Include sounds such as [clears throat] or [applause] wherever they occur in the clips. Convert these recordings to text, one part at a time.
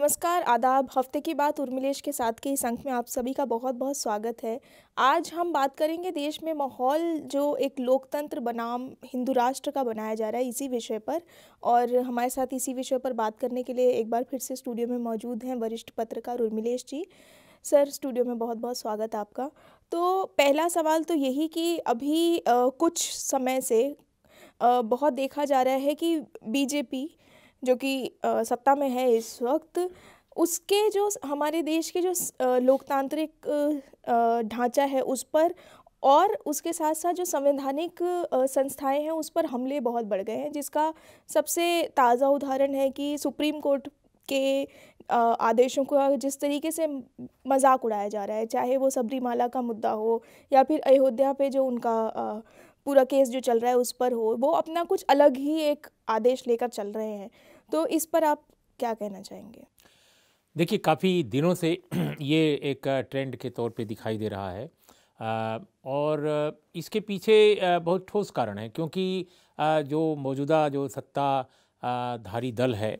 नमस्कार आदाब हफ्ते की बात उर्मिलेश के साथ के इस अंक में आप सभी का बहुत बहुत स्वागत है आज हम बात करेंगे देश में माहौल जो एक लोकतंत्र बनाम हिंदू राष्ट्र का बनाया जा रहा है इसी विषय पर और हमारे साथ इसी विषय पर बात करने के लिए एक बार फिर से स्टूडियो में मौजूद हैं वरिष्ठ पत्रकार उर्मिलेश जी सर स्टूडियो में बहुत बहुत स्वागत आपका तो पहला सवाल तो यही कि अभी आ, कुछ समय से आ, बहुत देखा जा रहा है कि बीजेपी जो कि सत्ता में है इस वक्त उसके जो हमारे देश के जो लोकतांत्रिक ढांचा है उस पर और उसके साथ साथ जो संवैधानिक संस्थाएं हैं उस पर हमले बहुत बढ़ गए हैं जिसका सबसे ताज़ा उदाहरण है कि सुप्रीम कोर्ट के आदेशों को जिस तरीके से मजाक उड़ाया जा रहा है चाहे वो सबरीमाला का मुद्दा हो या फिर अयोध्या पे जो उनका पूरा केस जो चल रहा है उस पर हो वो अपना कुछ अलग ही एक आदेश लेकर चल रहे हैं तो इस पर आप क्या कहना चाहेंगे देखिए काफ़ी दिनों से [clears throat] ये एक ट्रेंड के तौर पे दिखाई दे रहा है और इसके पीछे बहुत ठोस कारण है क्योंकि जो मौजूदा जो सत्ताधारी दल है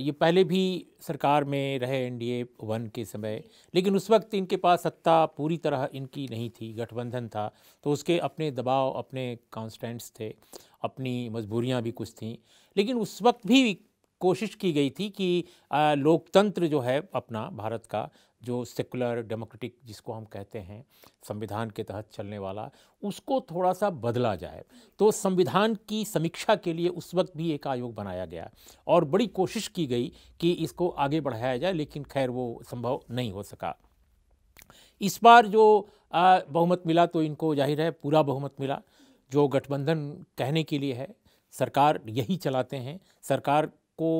ये पहले भी सरकार में रहे एनडीए वन के समय लेकिन उस वक्त इनके पास सत्ता पूरी तरह इनकी नहीं थी गठबंधन था तो उसके अपने दबाव अपने कॉन्स्टेंट्स थे अपनी मजबूरियां भी कुछ थीं लेकिन उस वक्त भी कोशिश की गई थी कि लोकतंत्र जो है अपना भारत का जो सेकुलर डेमोक्रेटिक जिसको हम कहते हैं संविधान के तहत चलने वाला उसको थोड़ा सा बदला जाए तो संविधान की समीक्षा के लिए उस वक्त भी एक आयोग बनाया गया और बड़ी कोशिश की गई कि इसको आगे बढ़ाया जाए लेकिन खैर वो संभव नहीं हो सका इस बार जो बहुमत मिला तो इनको जाहिर है पूरा बहुमत मिला जो गठबंधन कहने के लिए है सरकार यही चलाते हैं सरकार को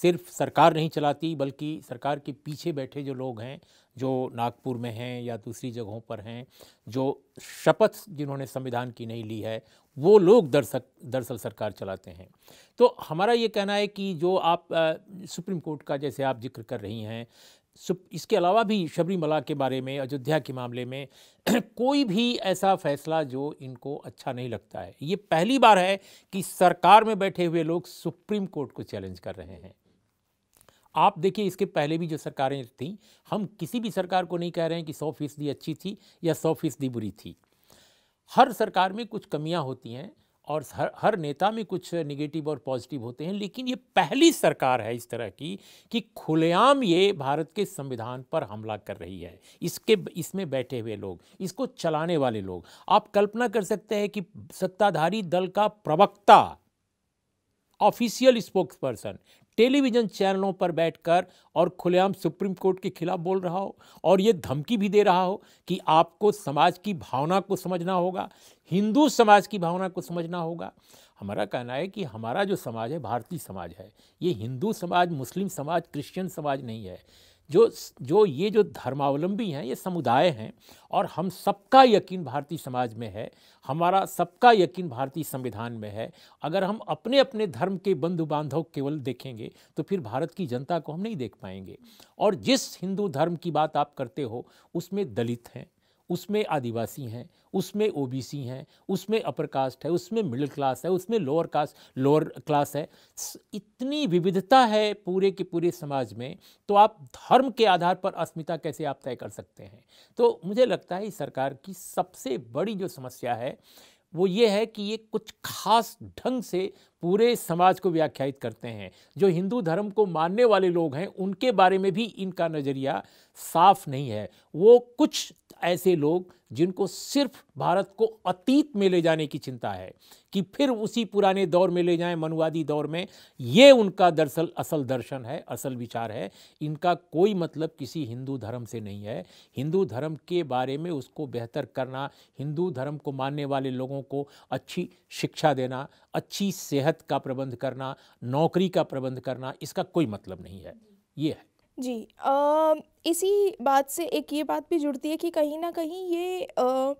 सिर्फ सरकार नहीं चलाती बल्कि सरकार के पीछे बैठे जो लोग हैं जो नागपुर में हैं या दूसरी जगहों पर हैं जो शपथ जिन्होंने संविधान की नहीं ली है वो लोग दरअसल दरअसल सरकार चलाते हैं तो हमारा ये कहना है कि जो आप आ, सुप्रीम कोर्ट का जैसे आप जिक्र कर रही हैं इसके अलावा भी शबरीमला के बारे में अयोध्या के मामले में [clears throat] कोई भी ऐसा फैसला जो इनको अच्छा नहीं लगता है ये पहली बार है कि सरकार में बैठे हुए लोग सुप्रीम कोर्ट को चैलेंज कर रहे हैं आप देखिए इसके पहले भी जो सरकारें थीं हम किसी भी सरकार को नहीं कह रहे हैं कि सौ फीसदी अच्छी थी या सौ फीसदी बुरी थी हर सरकार में कुछ कमियां होती हैं और हर हर नेता में कुछ निगेटिव और पॉजिटिव होते हैं लेकिन ये पहली सरकार है इस तरह की कि खुलेआम ये भारत के संविधान पर हमला कर रही है इसके इसमें बैठे हुए लोग इसको चलाने वाले लोग आप कल्पना कर सकते हैं कि सत्ताधारी दल का प्रवक्ता ऑफिशियल स्पोक्स पर्सन टेलीविज़न चैनलों पर बैठकर और खुलेआम सुप्रीम कोर्ट के खिलाफ बोल रहा हो और ये धमकी भी दे रहा हो कि आपको समाज की भावना को समझना होगा हिंदू समाज की भावना को समझना होगा हमारा कहना है कि हमारा जो समाज है भारतीय समाज है ये हिंदू समाज मुस्लिम समाज क्रिश्चियन समाज नहीं है जो जो ये जो धर्मावलंबी हैं ये समुदाय हैं और हम सबका यकीन भारतीय समाज में है हमारा सबका यकीन भारतीय संविधान में है अगर हम अपने अपने धर्म के बंधु बांधव केवल देखेंगे तो फिर भारत की जनता को हम नहीं देख पाएंगे और जिस हिंदू धर्म की बात आप करते हो उसमें दलित हैं उसमें आदिवासी हैं उसमें ओबीसी हैं उसमें अपर कास्ट है उसमें मिडिल क्लास है उसमें लोअर कास्ट लोअर क्लास है इतनी विविधता है पूरे के पूरे समाज में तो आप धर्म के आधार पर अस्मिता कैसे आप तय कर सकते हैं तो मुझे लगता है इस सरकार की सबसे बड़ी जो समस्या है वो ये है कि ये कुछ खास ढंग से पूरे समाज को व्याख्यात करते हैं जो हिंदू धर्म को मानने वाले लोग हैं उनके बारे में भी इनका नज़रिया साफ नहीं है वो कुछ ऐसे लोग जिनको सिर्फ भारत को अतीत में ले जाने की चिंता है कि फिर उसी पुराने दौर में ले जाएं मनुवादी दौर में ये उनका दरअसल असल दर्शन है असल विचार है इनका कोई मतलब किसी हिंदू धर्म से नहीं है हिंदू धर्म के बारे में उसको बेहतर करना हिंदू धर्म को मानने वाले लोगों को अच्छी शिक्षा देना अच्छी सेहत सेहत का प्रबंध करना नौकरी का प्रबंध करना इसका कोई मतलब नहीं है ये है जी आ, इसी बात से एक ये बात भी जुड़ती है कि कहीं ना कहीं ये आ,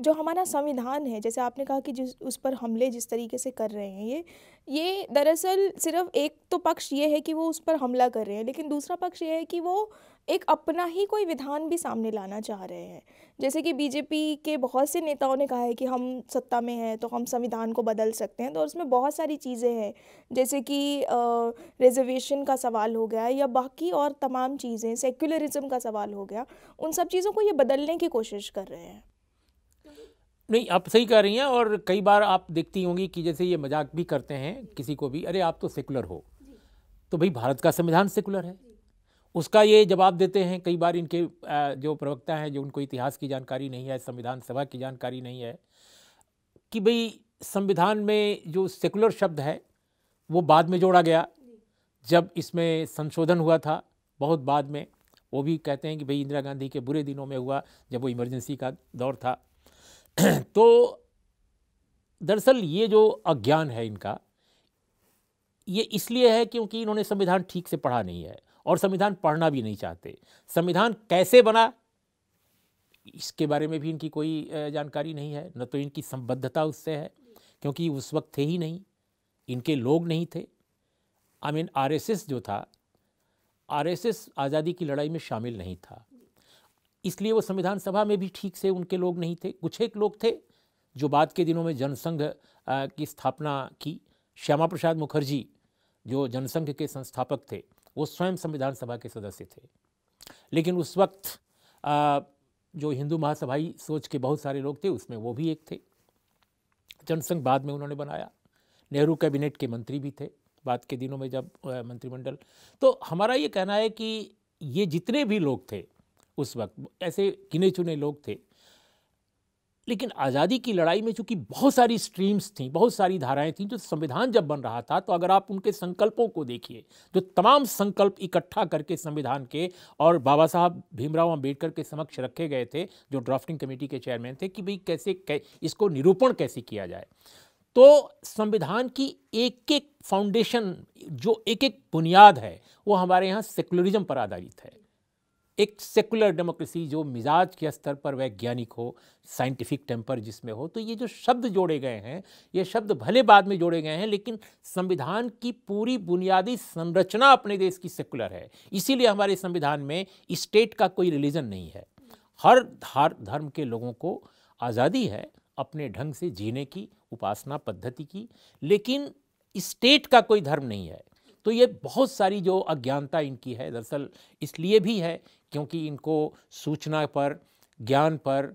जो हमारा संविधान है जैसे आपने कहा कि जिस उस पर हमले जिस तरीके से कर रहे हैं ये ये दरअसल सिर्फ एक तो पक्ष ये है कि वो उस पर हमला कर रहे हैं लेकिन दूसरा पक्ष ये है कि वो एक अपना ही कोई विधान भी सामने लाना चाह रहे हैं जैसे कि बीजेपी के बहुत से नेताओं ने कहा है कि हम सत्ता में हैं तो हम संविधान को बदल सकते हैं तो उसमें बहुत सारी चीज़ें हैं जैसे कि रिजर्वेशन का सवाल हो गया या बाकी और तमाम चीज़ें सेक्युलरिज्म का सवाल हो गया उन सब चीज़ों को ये बदलने की कोशिश कर रहे हैं नहीं आप सही कह रही हैं और कई बार आप देखती होंगी कि जैसे ये मजाक भी करते हैं किसी को भी अरे आप तो सेकुलर हो तो भाई भारत का संविधान सेकुलर है उसका ये जवाब देते हैं कई बार इनके जो प्रवक्ता हैं जो उनको इतिहास की जानकारी नहीं है संविधान सभा की जानकारी नहीं है कि भाई संविधान में जो सेकुलर शब्द है वो बाद में जोड़ा गया जब इसमें संशोधन हुआ था बहुत बाद में वो भी कहते हैं कि भाई इंदिरा गांधी के बुरे दिनों में हुआ जब वो इमरजेंसी का दौर था [clears throat] तो दरअसल ये जो अज्ञान है इनका ये इसलिए है क्योंकि इन्होंने संविधान ठीक से पढ़ा नहीं है और संविधान पढ़ना भी नहीं चाहते संविधान कैसे बना इसके बारे में भी इनकी कोई जानकारी नहीं है न तो इनकी संबद्धता उससे है क्योंकि उस वक्त थे ही नहीं इनके लोग नहीं थे आई मीन आर जो था आर आज़ादी की लड़ाई में शामिल नहीं था इसलिए वो संविधान सभा में भी ठीक से उनके लोग नहीं थे कुछ एक लोग थे जो बाद के दिनों में जनसंघ की स्थापना की श्यामा प्रसाद मुखर्जी जो जनसंघ के संस्थापक थे वो स्वयं संविधान सभा के सदस्य थे लेकिन उस वक्त आ, जो हिंदू महासभाई सोच के बहुत सारे लोग थे उसमें वो भी एक थे जनसंघ बाद में उन्होंने बनाया नेहरू कैबिनेट के मंत्री भी थे बाद के दिनों में जब मंत्रिमंडल तो हमारा ये कहना है कि ये जितने भी लोग थे उस वक्त ऐसे गिने चुने लोग थे लेकिन आज़ादी की लड़ाई में चूँकि बहुत सारी स्ट्रीम्स थी बहुत सारी धाराएं थीं जो संविधान जब बन रहा था तो अगर आप उनके संकल्पों को देखिए जो तमाम संकल्प इकट्ठा करके संविधान के और बाबा साहब भीमराव अंबेडकर के समक्ष रखे गए थे जो ड्राफ्टिंग कमेटी के चेयरमैन थे कि भाई कैसे कै, इसको निरूपण कैसे किया जाए तो संविधान की एक एक फाउंडेशन जो एक एक बुनियाद है वो हमारे यहाँ सेकुलरिज्म पर आधारित है एक सेकुलर डेमोक्रेसी जो मिजाज के स्तर पर वैज्ञानिक हो साइंटिफिक टेम्पर जिसमें हो तो ये जो शब्द जोड़े गए हैं ये शब्द भले बाद में जोड़े गए हैं लेकिन संविधान की पूरी बुनियादी संरचना अपने देश की सेकुलर है इसीलिए हमारे संविधान में स्टेट का कोई रिलीजन नहीं है हर धार धर्म के लोगों को आज़ादी है अपने ढंग से जीने की उपासना पद्धति की लेकिन स्टेट का कोई धर्म नहीं है तो ये बहुत सारी जो अज्ञानता इनकी है दरअसल इसलिए भी है क्योंकि इनको सूचना पर ज्ञान पर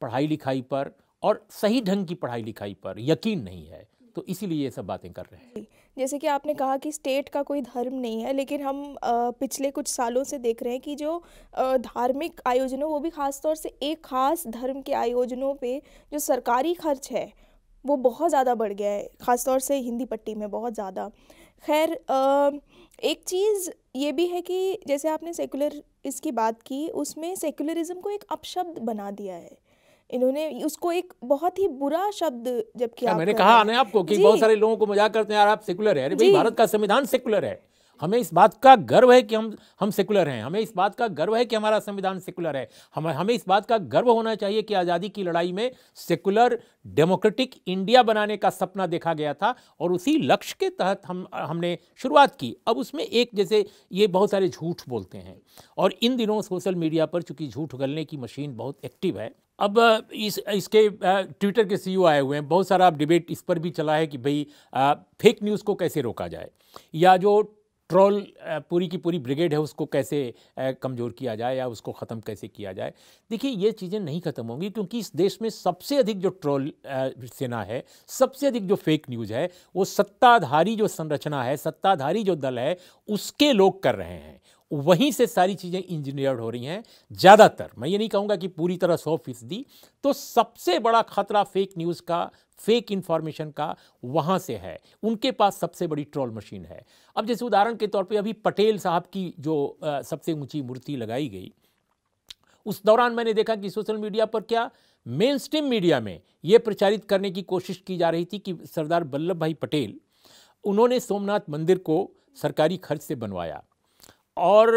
पढ़ाई लिखाई पर और सही ढंग की पढ़ाई लिखाई पर यकीन नहीं है तो इसीलिए ये सब बातें कर रहे हैं जैसे कि आपने कहा कि स्टेट का कोई धर्म नहीं है लेकिन हम पिछले कुछ सालों से देख रहे हैं कि जो धार्मिक आयोजनों वो भी ख़ास तौर से एक ख़ास धर्म के आयोजनों पे जो सरकारी खर्च है वो बहुत ज़्यादा बढ़ गया है ख़ासतौर से हिंदी पट्टी में बहुत ज़्यादा खैर एक चीज़ ये भी है कि जैसे आपने सेकुलर इसकी बात की उसमें सेकुलरिज्म को एक अपशब्द बना दिया है इन्होंने उसको एक बहुत ही बुरा शब्द जबकि मैंने कहा आपको कि बहुत सारे लोगों को मजाक करते हैं यार आप सेकुलर है अरे भाई भारत का संविधान सेकुलर है हमें इस बात का गर्व है कि हम हम सेकुलर हैं हमें इस बात का गर्व है कि हमारा संविधान सेकुलर है हम हमें इस बात का गर्व होना चाहिए कि आज़ादी की लड़ाई में सेकुलर डेमोक्रेटिक इंडिया बनाने का सपना देखा गया था और उसी लक्ष्य के तहत हम हमने शुरुआत की अब उसमें एक जैसे ये बहुत सारे झूठ बोलते हैं और इन दिनों सोशल मीडिया पर चूँकि झूठ उगलने की मशीन बहुत एक्टिव है अब इस इसके ट्विटर के सीईओ e आए हुए हैं बहुत सारा अब डिबेट इस पर भी चला है कि भाई फेक न्यूज़ को कैसे रोका जाए या जो ट्रोल पूरी की पूरी ब्रिगेड है उसको कैसे कमज़ोर किया जाए या उसको ख़त्म कैसे किया जाए देखिए ये चीज़ें नहीं ख़त्म होंगी क्योंकि इस देश में सबसे अधिक जो ट्रोल सेना है सबसे अधिक जो फेक न्यूज़ है वो सत्ताधारी जो संरचना है सत्ताधारी जो दल है उसके लोग कर रहे हैं वहीं से सारी चीज़ें इंजीनियर्ड हो रही हैं ज़्यादातर मैं ये नहीं कहूँगा कि पूरी तरह सौ फीसदी तो सबसे बड़ा खतरा फेक न्यूज़ का फेक इन्फॉर्मेशन का वहाँ से है उनके पास सबसे बड़ी ट्रोल मशीन है अब जैसे उदाहरण के तौर पे अभी पटेल साहब की जो आ, सबसे ऊंची मूर्ति लगाई गई उस दौरान मैंने देखा कि सोशल मीडिया पर क्या मेन स्ट्रीम मीडिया में ये प्रचारित करने की कोशिश की जा रही थी कि सरदार वल्लभ भाई पटेल उन्होंने सोमनाथ मंदिर को सरकारी खर्च से बनवाया और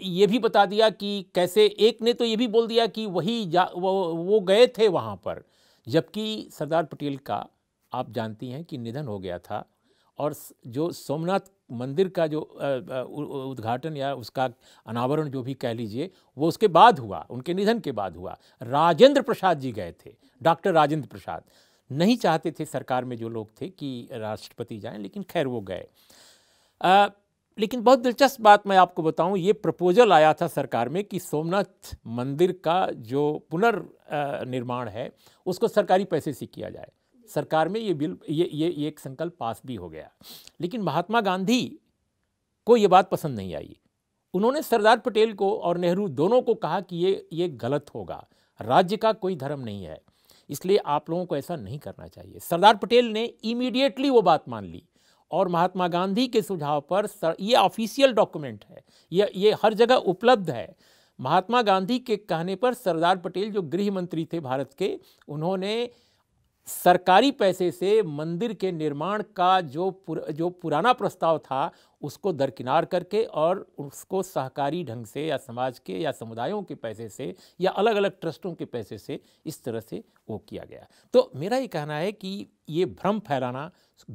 ये भी बता दिया कि कैसे एक ने तो ये भी बोल दिया कि वही वो, वो गए थे वहाँ पर जबकि सरदार पटेल का आप जानती हैं कि निधन हो गया था और जो सोमनाथ मंदिर का जो उद्घाटन या उसका अनावरण जो भी कह लीजिए वो उसके बाद हुआ उनके निधन के बाद हुआ राजेंद्र प्रसाद जी गए थे डॉक्टर राजेंद्र प्रसाद नहीं चाहते थे सरकार में जो लोग थे कि राष्ट्रपति जाएं लेकिन खैर वो गए लेकिन बहुत दिलचस्प बात मैं आपको बताऊं ये प्रपोजल आया था सरकार में कि सोमनाथ मंदिर का जो पुनर्निर्माण है उसको सरकारी पैसे से किया जाए सरकार में ये बिल ये ये ये एक संकल्प पास भी हो गया लेकिन महात्मा गांधी को ये बात पसंद नहीं आई उन्होंने सरदार पटेल को और नेहरू दोनों को कहा कि ये ये गलत होगा राज्य का कोई धर्म नहीं है इसलिए आप लोगों को ऐसा नहीं करना चाहिए सरदार पटेल ने इमीडिएटली वो बात मान ली और महात्मा गांधी के सुझाव पर सर, ये ऑफिशियल डॉक्यूमेंट है ये ये हर जगह उपलब्ध है महात्मा गांधी के कहने पर सरदार पटेल जो गृह मंत्री थे भारत के उन्होंने सरकारी पैसे से मंदिर के निर्माण का जो पुर, जो पुराना प्रस्ताव था उसको दरकिनार करके और उसको सहकारी ढंग से या समाज के या समुदायों के पैसे से या अलग अलग ट्रस्टों के पैसे से इस तरह से वो किया गया तो मेरा ये कहना है कि ये भ्रम फैलाना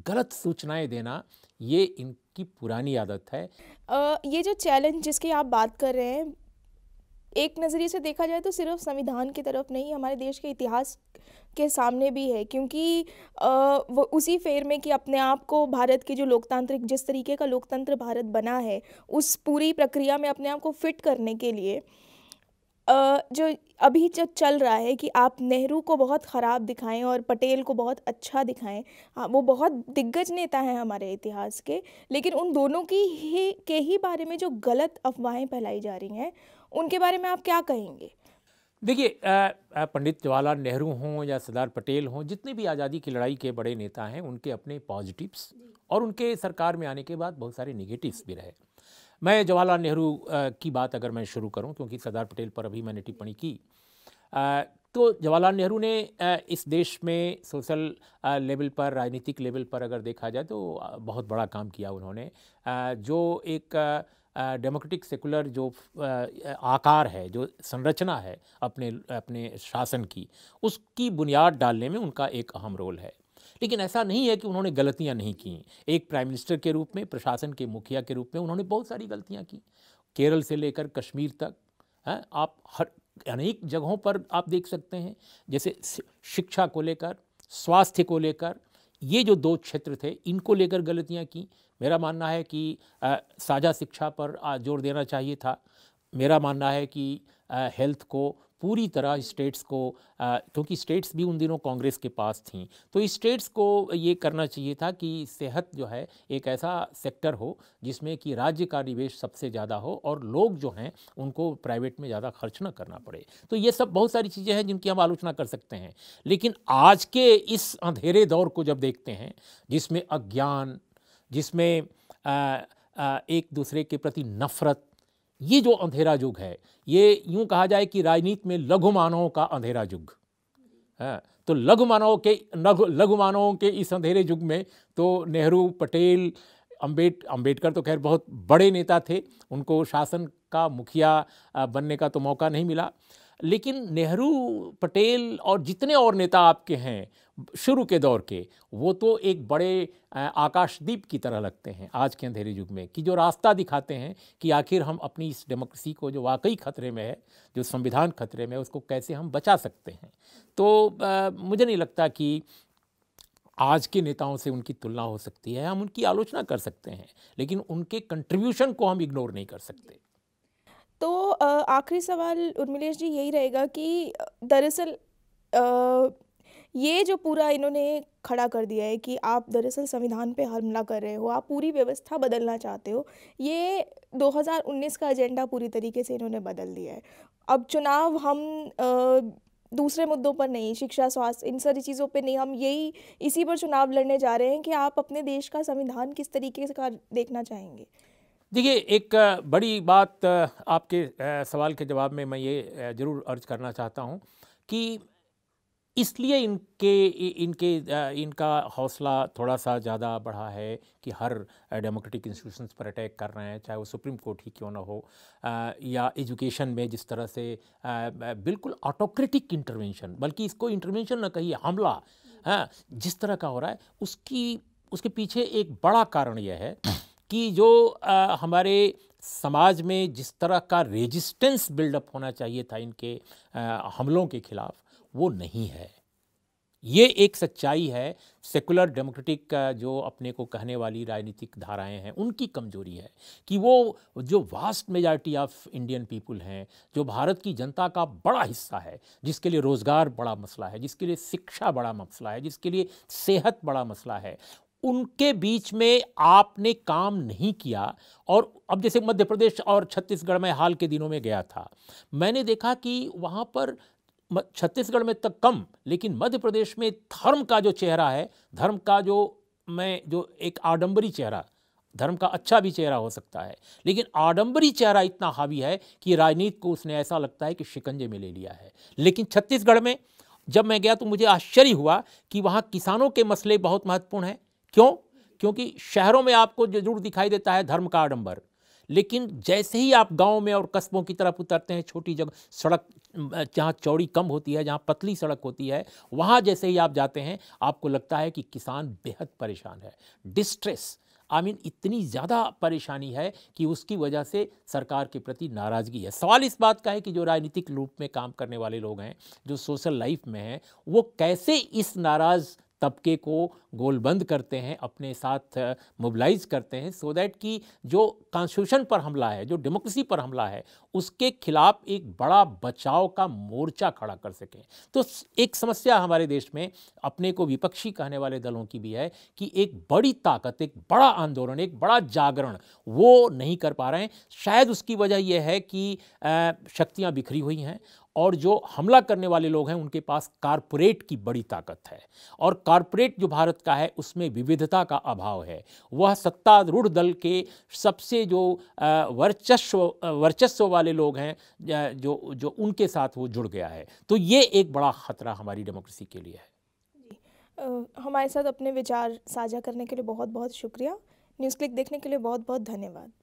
गलत सूचनाएं देना ये इनकी पुरानी आदत है आ, ये जो चैलेंज जिसकी आप बात कर रहे हैं एक नज़रिए से देखा जाए तो सिर्फ संविधान की तरफ नहीं हमारे देश के इतिहास के सामने भी है क्योंकि वो उसी फेर में कि अपने आप को भारत की जो लोकतांत्रिक जिस तरीके का लोकतंत्र भारत बना है उस पूरी प्रक्रिया में अपने आप को फिट करने के लिए जो अभी जो चल रहा है कि आप नेहरू को बहुत ख़राब दिखाएं और पटेल को बहुत अच्छा दिखाएं हाँ, वो बहुत दिग्गज नेता हैं हमारे इतिहास के लेकिन उन दोनों की ही के ही बारे में जो गलत अफवाहें फैलाई जा रही हैं उनके बारे में आप क्या कहेंगे देखिए पंडित जवाहरलाल नेहरू हों या सरदार पटेल हों जितने भी आज़ादी की लड़ाई के बड़े नेता हैं उनके अपने पॉजिटिव्स और उनके सरकार में आने के बाद बहुत सारे निगेटिव्स भी रहे मैं जवाहरलाल नेहरू की बात अगर मैं शुरू करूं क्योंकि सरदार पटेल पर अभी मैंने टिप्पणी की तो जवाहरलाल नेहरू ने इस देश में सोशल लेवल पर राजनीतिक लेवल पर अगर देखा जाए तो बहुत बड़ा काम किया उन्होंने जो एक डेमोक्रेटिक सेकुलर जो आकार है जो संरचना है अपने अपने शासन की उसकी बुनियाद डालने में उनका एक अहम रोल है लेकिन ऐसा नहीं है कि उन्होंने गलतियां नहीं की एक प्राइम मिनिस्टर के रूप में प्रशासन के मुखिया के रूप में उन्होंने बहुत सारी गलतियां की केरल से लेकर कश्मीर तक है आप हर अनेक जगहों पर आप देख सकते हैं जैसे शिक्षा को लेकर स्वास्थ्य को लेकर ये जो दो क्षेत्र थे इनको लेकर गलतियां की मेरा मानना है कि साझा शिक्षा पर जोर देना चाहिए था मेरा मानना है कि हेल्थ को पूरी तरह स्टेट्स को क्योंकि स्टेट्स भी उन दिनों कांग्रेस के पास थी तो स्टेट्स को ये करना चाहिए था कि सेहत जो है एक ऐसा सेक्टर हो जिसमें कि राज्य का निवेश सबसे ज़्यादा हो और लोग जो हैं उनको प्राइवेट में ज़्यादा खर्च ना करना पड़े तो ये सब बहुत सारी चीज़ें हैं जिनकी हम आलोचना कर सकते हैं लेकिन आज के इस अंधेरे दौर को जब देखते हैं जिसमें अज्ञान जिसमें एक दूसरे के प्रति नफरत ये जो अंधेरा युग है ये यूँ कहा जाए कि राजनीति में लघु मानवों का अंधेरा युग तो लघु मानवों के लघु मानवों के इस अंधेरे युग में तो नेहरू पटेल अम्बेड अम्बेडकर तो खैर बहुत बड़े नेता थे उनको शासन का मुखिया बनने का तो मौका नहीं मिला लेकिन नेहरू पटेल और जितने और नेता आपके हैं शुरू के दौर के वो तो एक बड़े आकाशदीप की तरह लगते हैं आज के अंधेरे युग में कि जो रास्ता दिखाते हैं कि आखिर हम अपनी इस डेमोक्रेसी को जो वाकई खतरे में है जो संविधान खतरे में है उसको कैसे हम बचा सकते हैं तो आ, मुझे नहीं लगता कि आज के नेताओं से उनकी तुलना हो सकती है हम उनकी आलोचना कर सकते हैं लेकिन उनके कंट्रीब्यूशन को हम इग्नोर नहीं कर सकते तो आखिरी सवाल उर्मिलेश जी यही रहेगा कि दरअसल ये जो पूरा इन्होंने खड़ा कर दिया है कि आप दरअसल संविधान पे हमला कर रहे हो आप पूरी व्यवस्था बदलना चाहते हो ये 2019 का एजेंडा पूरी तरीके से इन्होंने बदल दिया है अब चुनाव हम आ, दूसरे मुद्दों पर नहीं शिक्षा स्वास्थ्य इन सारी चीज़ों पे नहीं हम यही इसी पर चुनाव लड़ने जा रहे हैं कि आप अपने देश का संविधान किस तरीके से देखना चाहेंगे देखिए एक बड़ी बात आपके सवाल के जवाब में मैं ये ज़रूर अर्ज करना चाहता हूँ कि इसलिए इनके इनके इनका हौसला थोड़ा सा ज़्यादा बढ़ा है कि हर डेमोक्रेटिक इंस्टीट्यूशंस पर अटैक कर रहे हैं चाहे वो सुप्रीम कोर्ट ही क्यों ना हो या एजुकेशन में जिस तरह से बिल्कुल ऑटोक्रेटिक इंटरवेंशन बल्कि इसको इंटरवेंशन ना कहिए हमला हाँ, जिस तरह का हो रहा है उसकी उसके पीछे एक बड़ा कारण यह है कि जो आ, हमारे समाज में जिस तरह का रेजिस्टेंस बिल्डअप होना चाहिए था इनके आ, हमलों के खिलाफ वो नहीं है ये एक सच्चाई है सेकुलर डेमोक्रेटिक जो अपने को कहने वाली राजनीतिक धाराएं हैं उनकी कमजोरी है कि वो जो vast majority of Indian people हैं जो भारत की जनता का बड़ा हिस्सा है जिसके लिए रोज़गार बड़ा मसला है जिसके लिए शिक्षा बड़ा मसला है जिसके लिए सेहत बड़ा मसला है उनके बीच में आपने काम नहीं किया और अब जैसे मध्य प्रदेश और छत्तीसगढ़ में हाल के दिनों में गया था मैंने देखा कि वहाँ पर छत्तीसगढ़ में तक कम लेकिन मध्य प्रदेश में धर्म का जो चेहरा है धर्म का जो मैं जो एक आडंबरी चेहरा धर्म का अच्छा भी चेहरा हो सकता है लेकिन आडंबरी चेहरा इतना हावी है कि राजनीति को उसने ऐसा लगता है कि शिकंजे में ले लिया है लेकिन छत्तीसगढ़ में जब मैं गया तो मुझे आश्चर्य हुआ कि वहाँ किसानों के मसले बहुत महत्वपूर्ण हैं क्यों क्योंकि शहरों में आपको जरूर दिखाई देता है धर्म का आडंबर लेकिन जैसे ही आप गांव में और कस्बों की तरफ उतरते हैं छोटी जगह सड़क जहाँ चौड़ी कम होती है जहाँ पतली सड़क होती है वहाँ जैसे ही आप जाते हैं आपको लगता है कि किसान बेहद परेशान है डिस्ट्रेस आई मीन इतनी ज़्यादा परेशानी है कि उसकी वजह से सरकार के प्रति नाराज़गी है सवाल इस बात का है कि जो राजनीतिक रूप में काम करने वाले लोग हैं जो सोशल लाइफ में हैं वो कैसे इस नाराज़ तबके को गोलबंद करते हैं अपने साथ मोबलाइज करते हैं सो दैट कि जो कॉन्स्टिट्यूशन पर हमला है जो डेमोक्रेसी पर हमला है उसके खिलाफ एक बड़ा बचाव का मोर्चा खड़ा कर सकें तो एक समस्या हमारे देश में अपने को विपक्षी कहने वाले दलों की भी है कि एक बड़ी ताकत एक बड़ा आंदोलन एक बड़ा जागरण वो नहीं कर पा रहे हैं शायद उसकी वजह यह है कि शक्तियाँ बिखरी हुई हैं और जो हमला करने वाले लोग हैं उनके पास कारपोरेट की बड़ी ताकत है और कारपोरेट जो भारत का है उसमें विविधता का अभाव है वह सत्तारूढ़ दल के सबसे जो वर्चस्व वर्चस्व वाले लोग हैं जो जो उनके साथ वो जुड़ गया है तो ये एक बड़ा ख़तरा हमारी डेमोक्रेसी के लिए है हमारे साथ अपने विचार साझा करने के लिए बहुत बहुत शुक्रिया न्यूज़ क्लिक देखने के लिए बहुत बहुत धन्यवाद